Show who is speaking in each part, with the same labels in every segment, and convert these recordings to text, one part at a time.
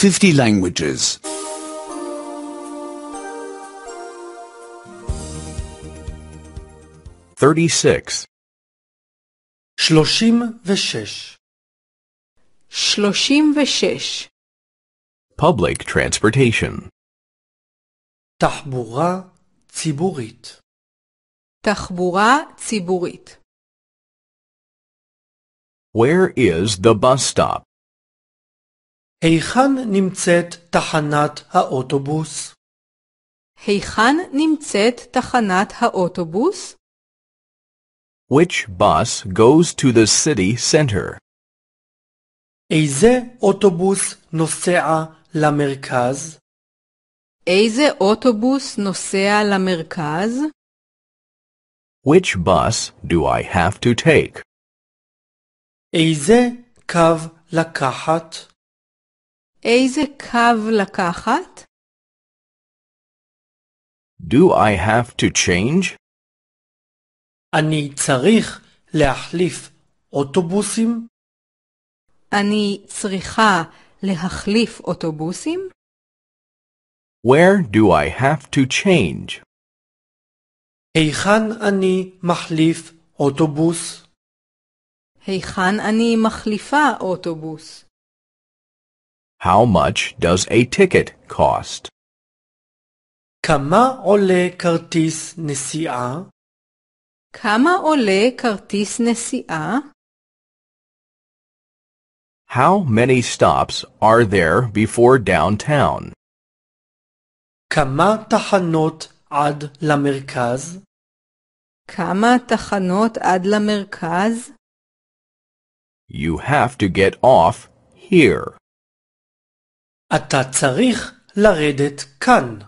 Speaker 1: 50 languages. 36.
Speaker 2: 36. 36. Public transportation. תחבורה ציבורית. תחבורה ציבורית. Where is the bus stop? היכן נמצאת תחנת האוטובוס?
Speaker 3: היכן נמצאת תחנת האוטובוס?
Speaker 1: Which bus goes to the city center?
Speaker 3: איזה אוטובוס
Speaker 4: נוסע למרכז?
Speaker 3: איזה אוטובוס נוסע למרכז?
Speaker 1: Which bus do I have to take?
Speaker 2: איזה קו לקחת? איזה קו לקחת? Do I have to change? אני צריך להחליף
Speaker 4: אוטובוסים?
Speaker 3: אני צריכה להחליף אוטובוסים?
Speaker 1: Where do I have to change?
Speaker 2: היכן אני מחליף אוטובוס?
Speaker 3: היכן אני מחליפה אוטובוס?
Speaker 2: How
Speaker 4: much
Speaker 1: does a ticket cost?
Speaker 2: כמה עולה כרטיס נסיעה?
Speaker 3: כמה עולה כרטיס נסיעה?
Speaker 1: How many stops are there
Speaker 4: before downtown? ad תחנות עד
Speaker 2: Kama
Speaker 3: כמה ad עד למרכז?
Speaker 1: You have to get off here.
Speaker 2: אתה צריך לרדת כאן.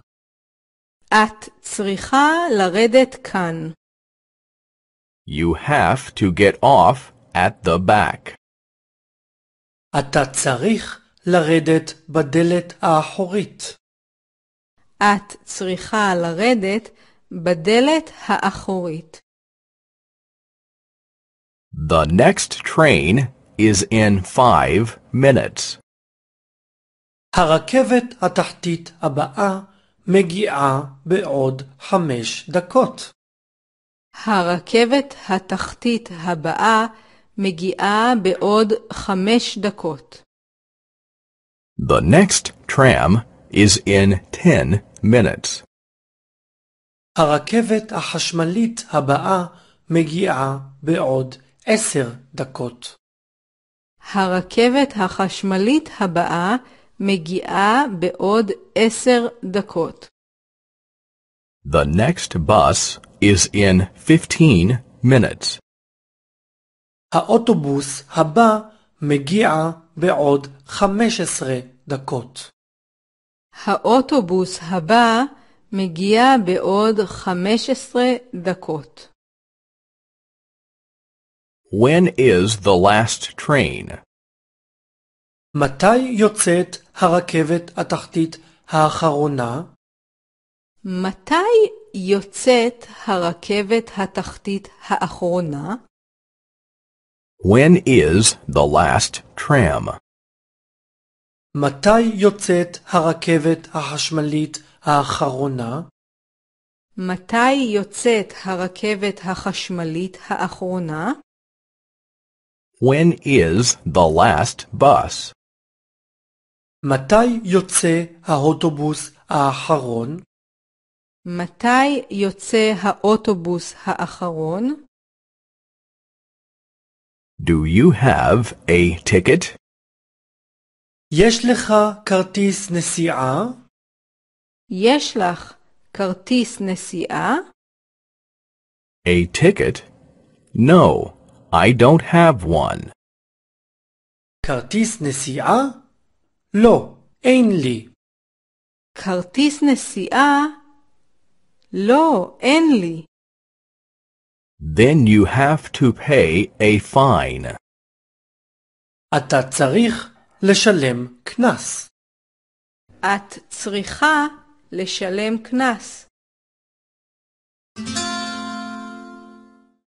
Speaker 3: את צריכה לרדת כאן.
Speaker 1: You have to get off
Speaker 4: at the back. אתה צריך לרדת
Speaker 2: בדלת האחורית.
Speaker 3: את צריכה לרדת בדלת האחורית.
Speaker 2: The
Speaker 1: next train is in five minutes.
Speaker 4: הרכבת התחתית הבאה מגיעה בעוד חמש
Speaker 3: דקות. הרכבת התחתית הבאה מגיעה בעוד חמש דקות.
Speaker 4: The
Speaker 1: next tram is in 10 minutes.
Speaker 4: הרכבת החשמלית הבאה מגיעה בעוד עשר דקות.
Speaker 3: הרכבת החשמלית הבאה מגיעה בעוד עשר דקות.
Speaker 4: The
Speaker 1: next bus is in 15 minutes.
Speaker 4: האוטובוס הבא מגיע בעוד 15
Speaker 3: דקות. האוטובוס הבא מגיע בעוד 15 דקות.
Speaker 2: When is the last train? מתי יוצאת
Speaker 4: הרכבת התחתית האחרונה?
Speaker 3: מתי יוצאת הרכבת התחתית האחרונה?
Speaker 1: When is the last tram?
Speaker 3: מתי
Speaker 4: יוצאת הרכבת החשמלית האחרונה?
Speaker 3: מתי יוצאת הרכבת החשמלית האחרונה?
Speaker 2: When is the last bus? מתי יוצא האוטובוס האחרון?
Speaker 3: מתי יוצא האוטובוס האחרון?
Speaker 2: Do you have a ticket? יש לך
Speaker 4: כרטיס נסיעה?
Speaker 3: יש לך כרטיס נסיעה?
Speaker 2: A ticket? No, I don't have one. כרטיס נסיעה? לא,
Speaker 3: אין לי. כרטיס נסיעה? לא, אין לי.
Speaker 1: Then you have to pay a
Speaker 2: fine. אתה צריך לשלם קנס.
Speaker 3: את צריכה לשלם קנס.